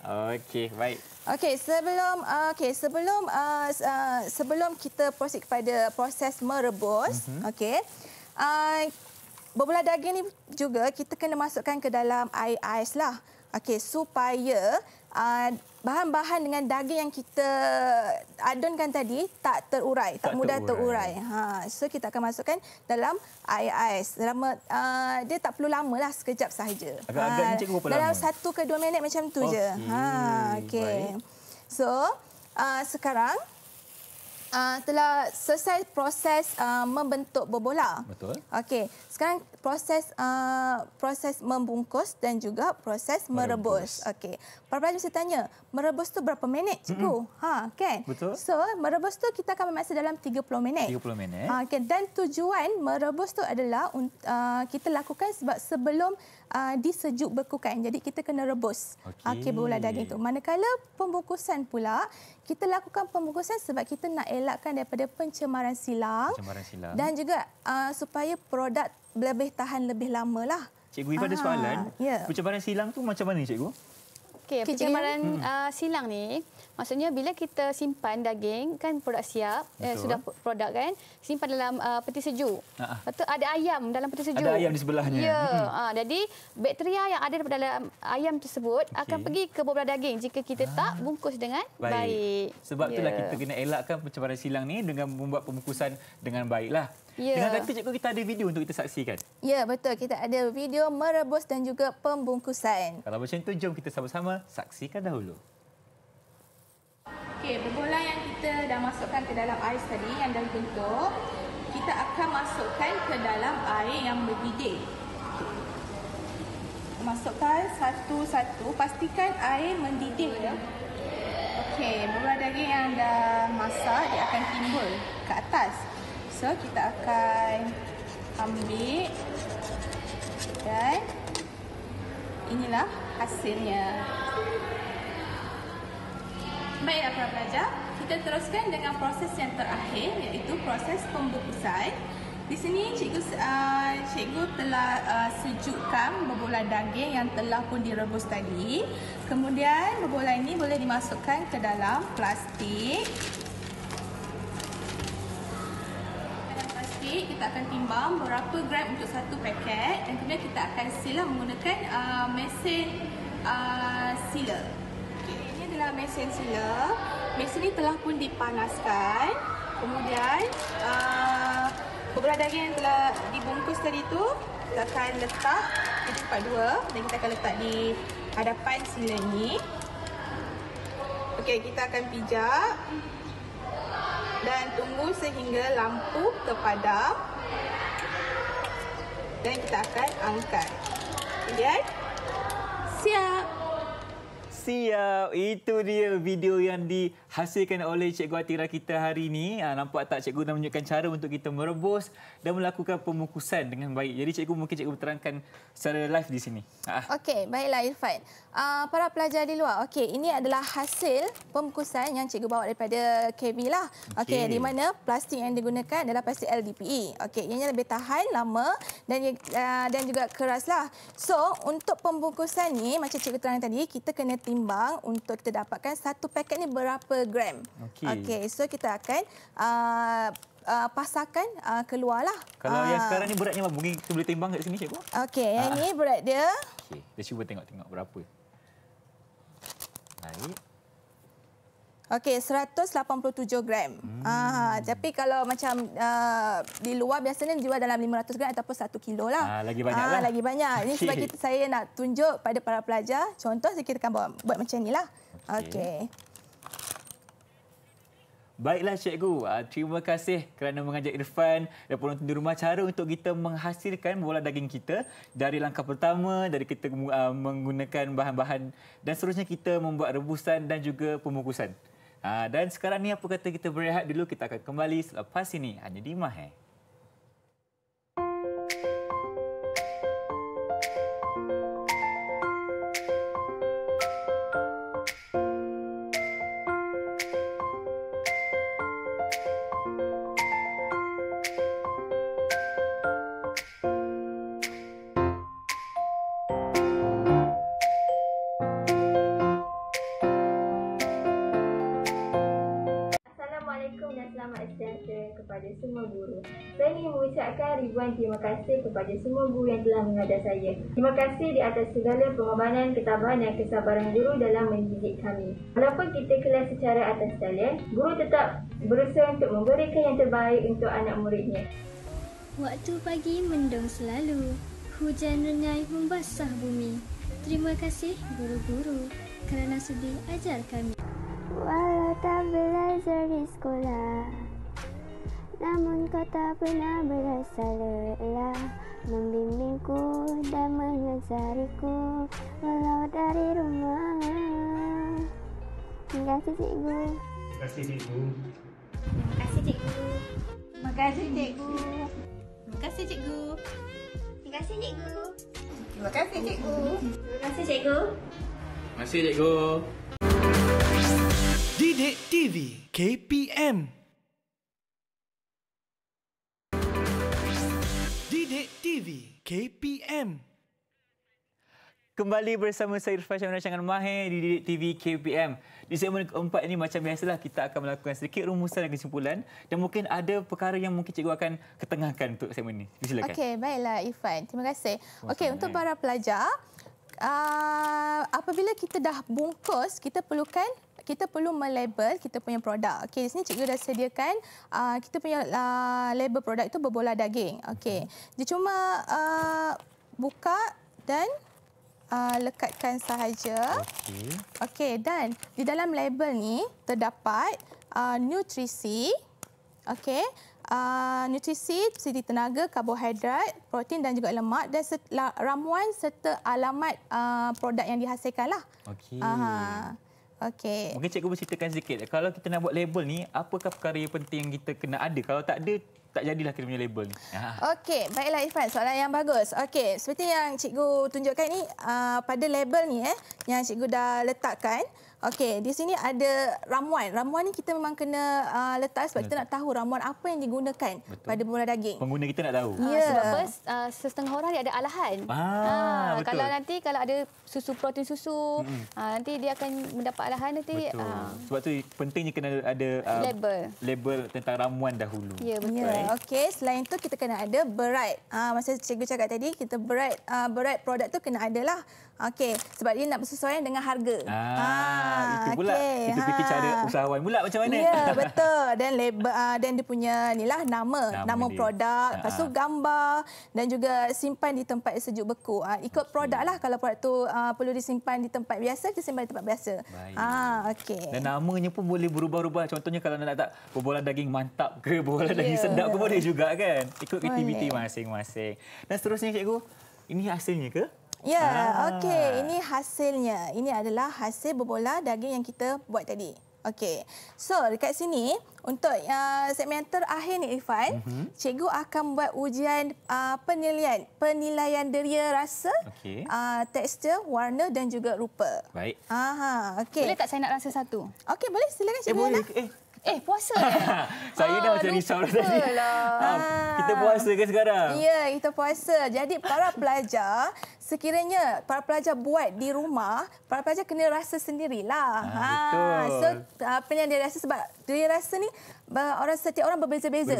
Okey, baik. Okey, sebelum uh, okey, sebelum uh, uh, sebelum kita proses kepada proses merebus, mm -hmm. okey. Uh, bola daging ni juga kita kena masukkan ke dalam air ais lah. Okey, supaya Ah, bahan-bahan uh, dengan daging yang kita adunkan tadi tak terurai, tak, tak mudah terurai. terurai. Ha, so kita akan masukkan dalam air ais. Selama uh, dia tak perlu lama lah, sekejap sahaja. Agak-agak ha, berapa dalam satu ke dua minit macam tu okay. je. Ha, okay. So uh, sekarang Uh, telah selesai proses uh, membentuk berbola. Betul. Okey, sekarang proses uh, proses membungkus dan juga proses merebus. Okey. Perbalik saya tanya, merebus tu berapa minit cikgu? Mm-hmm. Ha, kan? Betul. So, merebus tu kita akan memasak dalam 30 minit. 30 minit. Ha, ah, okay. Dan tujuan merebus tu adalah uh, kita lakukan sebab sebelum uh, disejuk bekukan. Jadi kita kena rebus. Okey, okay, bola daging tu. Manakala pembungkusan pula, kita lakukan pembungkusan sebab kita nak elakkan daripada pencemaran silang. Pencemaran silang. Dan juga uh, supaya produk lebih tahan lebih lama lah. Cikgu Ifah ada ah, soalan. Ya. Pencemaran silang tu macam mana cikgu? Okey, okay, pencemaran uh, ah, silang ni maksudnya bila kita simpan daging kan produk siap eh, sudah produk kan simpan dalam uh, peti sejuk. Ha. Uh -huh. ada ayam dalam peti sejuk. Ada ayam di sebelahnya. Ya, uh -huh. uh, jadi bakteria yang ada dalam ayam tersebut okay. akan pergi ke bola daging jika kita uh -huh. tak bungkus dengan baik. baik. Sebab yeah. itulah ya. kita kena elakkan pencemaran silang ni dengan membuat pembungkusan dengan baiklah. Ya. Dengan kata cikgu kita ada video untuk kita saksikan. Ya, betul. Kita ada video merebus dan juga pembungkusan. Kalau macam itu, jom kita sama-sama saksikan dahulu. Okey, bola yang kita dah masukkan ke dalam air tadi yang dah bentuk, kita akan masukkan ke dalam air yang mendidih. Masukkan satu-satu, pastikan air mendidih ya. Okey, bola daging yang dah masak dia akan timbul ke atas. So kita akan ambil dan inilah hasilnya. Baiklah para pelajar, kita teruskan dengan proses yang terakhir iaitu proses pembukusan. Di sini cikgu uh, cikgu telah uh, sejukkan bebola daging yang telah pun direbus tadi. Kemudian bebola ini boleh dimasukkan ke dalam plastik akan timbang berapa gram untuk satu paket dan kemudian kita akan sila menggunakan uh, mesin uh, sila. Okay. Ini adalah mesin sila. Mesin ini telah pun dipanaskan. Kemudian uh, beberapa daging yang telah dibungkus tadi itu kita akan letak di tempat dua dan kita akan letak di hadapan sila ini. Okey, kita akan pijak dan tunggu sehingga lampu terpadam dan kita akan angkat. Okay? Siap. Siap. Itu dia video yang di dihasilkan oleh Cikgu Atira kita hari ini. Ah, nampak tak Cikgu dah menunjukkan cara untuk kita merebus dan melakukan pemukusan dengan baik. Jadi Cikgu mungkin Cikgu terangkan secara live di sini. Ah. Okey, baiklah Irfan. Uh, para pelajar di luar, Okay, ini adalah hasil pemukusan yang Cikgu bawa daripada KB lah. Okey, okay, di mana plastik yang digunakan adalah plastik LDPE. Okay, ianya lebih tahan lama dan uh, dan juga keraslah. So, untuk pembungkusan ini macam Cikgu terangkan tadi, kita kena timbang untuk kita dapatkan satu paket ni berapa gram. Okey. Okey, so kita akan uh, uh, pasakan uh, keluarlah. Kalau uh. yang ah. sekarang ni beratnya berapa? Mungkin kita boleh timbang kat sini cikgu. Okey, yang uh. ni berat dia. Okey, kita cuba tengok-tengok berapa. Naik. Okey, 187 gram. Hmm. Ah, tapi kalau macam uh, di luar biasanya dijual dalam 500 gram ataupun 1 kilo lah. Ah, lagi banyak ah, lah. Lagi banyak. Okay. Ini sebab kita, saya nak tunjuk pada para pelajar. Contoh, kita akan buat, buat macam inilah. Okey. Okay. Baiklah cikgu, ah, terima kasih kerana mengajak Irfan dan penonton di rumah cara untuk kita menghasilkan bola daging kita dari langkah pertama, dari kita ah, menggunakan bahan-bahan dan seterusnya kita membuat rebusan dan juga pemukusan. Ah, dan sekarang ni apa kata kita berehat dulu, kita akan kembali selepas ini hanya di Mahe. ini mengucapkan ribuan terima kasih kepada semua guru yang telah mengajar saya. Terima kasih di atas segala pengorbanan, ketabahan dan kesabaran guru dalam mendidik kami. Walaupun kita kelas secara atas talian, guru tetap berusaha untuk memberikan yang terbaik untuk anak muridnya. Waktu pagi mendung selalu, hujan renyai membasah bumi. Terima kasih guru-guru kerana sudi ajar kami. Walau tak belajar di sekolah, Namun kau tak pernah berasa lelah Membimbingku dan mengajariku Walau dari rumah Terima kasih cikgu Terima kasih cikgu Terima kasih cikgu Terima kasih cikgu Terima kasih cikgu Terima kasih cikgu Terima kasih cikgu Terima kasih cikgu Terima kasih cikgu Didik TV KPM TV KPM. Kembali bersama saya Irfan Syamil Rancangan Mahir di Didik TV KPM. Di segmen keempat ini macam biasalah kita akan melakukan sedikit rumusan dan kesimpulan dan mungkin ada perkara yang mungkin cikgu akan ketengahkan untuk segmen ini. Silakan. Okey, baiklah Irfan. Terima kasih. Okey, untuk para pelajar, uh, apabila kita dah bungkus, kita perlukan kita perlu melabel kita punya produk. Okey, di sini cikgu dah sediakan uh, kita punya uh, label produk itu berbola daging. Okey, dia cuma uh, buka dan uh, lekatkan sahaja. Okey. Okey, dan di dalam label ni terdapat uh, nutrisi. Okey. Uh, nutrisi, sidi tenaga, karbohidrat, protein dan juga lemak dan ramuan serta alamat uh, produk yang dihasilkanlah. Okey. Uh -huh. Okey. Mungkin cikgu boleh ceritakan sedikit. Kalau kita nak buat label ni, apakah perkara yang penting yang kita kena ada? Kalau tak ada, tak jadilah kita punya label ni. Ha. Okey, baiklah Irfan. Soalan yang bagus. Okey, seperti yang cikgu tunjukkan ni, uh, pada label ni eh, yang cikgu dah letakkan, Okey, di sini ada ramuan. Ramuan ni kita memang kena uh, letak sebab kita nak tahu ramuan apa yang digunakan Betul. pada bola daging. Pengguna kita nak tahu. Uh, ah, yeah. Sebab first, uh, setengah orang dia ada alahan. Ah, uh, kalau nanti kalau ada susu protein susu, mm -hmm. uh, nanti dia akan mendapat alahan nanti. Uh, sebab tu pentingnya kena ada uh, label. label tentang ramuan dahulu. Ya, yeah, betul. Yeah. Right. Okey, selain tu kita kena ada berat. Uh, masa cikgu cakap tadi, kita berat uh, berat produk tu kena adalah Okey, sebab dia nak bersesuaian dengan harga. Ah, ha, itu pula. Okay. Kita ha. fikir cara usahawan pula macam mana. Ya, yeah, betul. Dan label uh, ah, dan dia punya nilah nama, nama, nama produk, ah. lepas tu gambar dan juga simpan di tempat sejuk beku. Uh, ikut okay. produk lah. Kalau produk tu uh, perlu disimpan di tempat biasa, kita simpan di tempat biasa. Ah, okey. Dan namanya pun boleh berubah-ubah. Contohnya kalau nak tak bola daging mantap ke bola yeah, daging sedap ke boleh juga kan. Ikut aktiviti masing-masing. Dan seterusnya cikgu, ini hasilnya ke? Ya, ah. okey. Ini hasilnya. Ini adalah hasil berbola daging yang kita buat tadi. Okey. So, dekat sini untuk uh, segmen terakhir ni Irfan, mm -hmm. cikgu akan buat ujian uh, penilaian, penilaian deria rasa, okay. uh, ah, tekstur, warna dan juga rupa. Baik. Aha, okay. Boleh tak saya nak rasa satu? Okey, boleh. Silakan eh, cikgu. Eh, boleh. Eh, Eh, puasa eh? saya dah ah, macam risau dah tadi. Lah. Ah, kita puasa ke sekarang? Ya, kita puasa. Jadi, para pelajar, sekiranya para pelajar buat di rumah, para pelajar kena rasa sendirilah. Ha, ha. Betul. So, apa yang dia rasa sebab dia rasa ni orang setiap orang berbeza-beza.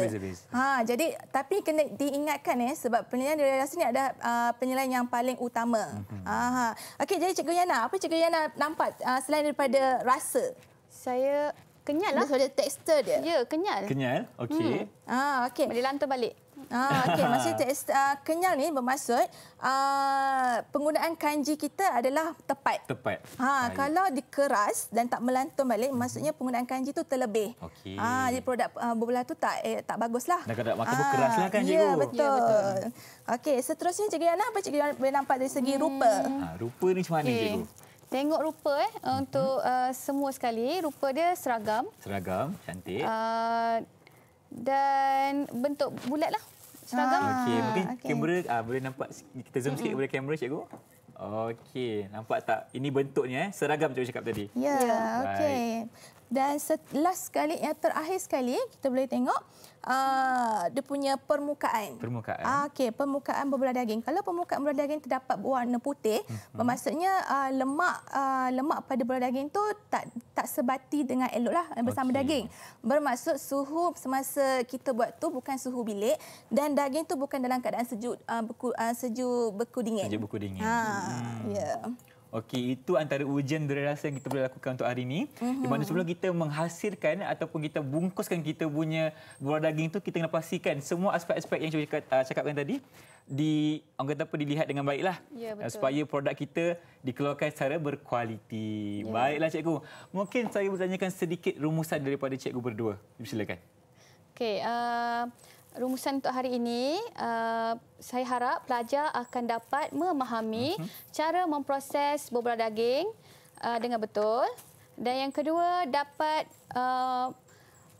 ha, jadi tapi kena diingatkan eh sebab penilaian dia rasa ni ada uh, penilaian yang paling utama. Mhm. Ha. Okey, jadi Cikgu Yana, apa Cikgu Yana nampak uh, selain daripada rasa? Saya Kenyal lah. Dia tekstur dia. Ya, kenyal. Kenyal, okey. Hmm. Ah, okey. Boleh lantar balik. Ah, okey. Masih ah. tekstur, uh, ah, kenyal ni bermaksud uh, penggunaan kanji kita adalah tepat. Tepat. Ha, ya. Baik. kalau dikeras dan tak melantun balik, hmm. maksudnya penggunaan kanji tu terlebih. Okey. Ah, jadi produk uh, berbelah tu tak eh, tak baguslah. Dah kata mata ah, keras lah kan, ya, cikgu. Betul. Ya, betul. Okey, seterusnya Cikgu Yana, apa Cikgu Yana boleh nampak dari segi hmm. rupa? Ha, rupa ni macam mana, okay. cikgu? Tengok rupa eh mm-hmm. untuk uh, semua sekali. Rupa dia seragam. Seragam, cantik. Uh, dan bentuk bulat lah. Seragam. Ah, okay. Mungkin ah, okay. kamera uh, boleh nampak. Kita zoom sikit boleh kamera, cikgu. Okey, nampak tak? Ini bentuknya eh. Seragam cikgu cakap tadi. Ya, yeah, okey. Dan last sekali, yang terakhir sekali, kita boleh tengok uh, dia punya permukaan. Permukaan. Uh, Okey, permukaan berbelah daging. Kalau permukaan berbelah daging terdapat warna putih, hmm. bermaksudnya uh, ah, lemak uh, lemak pada berbelah daging tu tak tak sebati dengan eloklah bersama okay. daging. Bermaksud suhu semasa kita buat tu bukan suhu bilik dan daging tu bukan dalam keadaan sejuk, uh, beku, uh, sejuk beku dingin. Sejuk beku dingin. Ha, hmm. ya. Yeah. Okey, itu antara ujian durian rasa yang kita boleh lakukan untuk hari ini. Mm-hmm. Di mana mhm. sebelum kita menghasilkan ataupun kita bungkuskan kita punya buah daging itu kita kena pastikan semua aspek-aspek yang saya cakap, uh, cakapkan tadi di orang kata apa dilihat dengan baiklah ya, ah, supaya produk kita dikeluarkan secara berkualiti. Ya. Baiklah cikgu. Mungkin saya bertanyakan sedikit rumusan daripada cikgu berdua. Silakan. Okey, uh, rumusan untuk hari ini uh, saya harap pelajar akan dapat memahami uh-huh. cara memproses bubur daging uh, dengan betul dan yang kedua dapat uh,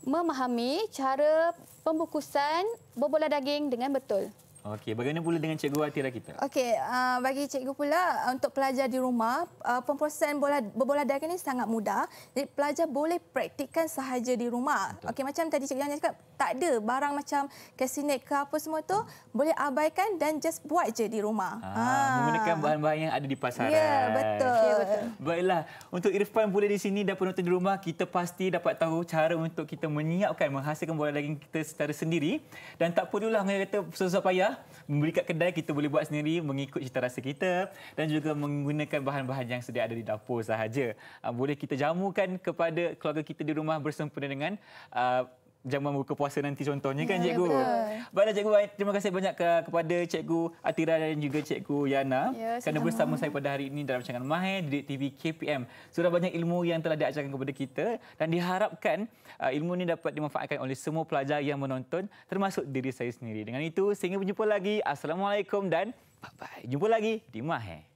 memahami cara pembukusan bola daging dengan betul. Okey, bagaimana pula dengan Cikgu Atira lah kita? Okey, uh, bagi Cikgu pula, ah, untuk pelajar di rumah, uh, ah, pemprosesan bola, berbola darah ini sangat mudah. Jadi, pelajar boleh praktikkan sahaja di rumah. Okey, macam tadi Cikgu Yana cakap, tak ada barang macam kasinet ke apa semua tu hmm. boleh abaikan dan just buat je di rumah. Ah, ha. Menggunakan bahan-bahan yang ada di pasaran. Ya, yeah, betul. Yeah, betul. Baiklah, untuk Irfan pula di sini dan penonton di rumah, kita pasti dapat tahu cara untuk kita menyiapkan, menghasilkan bola daging kita secara sendiri. Dan tak perlulah, saya kata, susah payah membeli kat kedai kita boleh buat sendiri mengikut cita rasa kita dan juga menggunakan bahan-bahan yang sedia ada di dapur sahaja. Ah, boleh kita jamukan kepada keluarga kita di rumah bersempena dengan ah, jamuan buka puasa nanti contohnya kan, ya, kan cikgu. Ya, Baiklah cikgu, terima kasih banyak kepada cikgu Atira dan juga cikgu Yana ya, kerana bersama saya pada hari ini dalam rancangan Mahir di TV KPM. Sudah banyak ilmu yang telah diajarkan kepada kita dan diharapkan uh, ilmu ini dapat dimanfaatkan oleh semua pelajar yang menonton termasuk diri saya sendiri. Dengan itu, sehingga berjumpa lagi. Assalamualaikum dan bye-bye. Jumpa lagi di Mahir.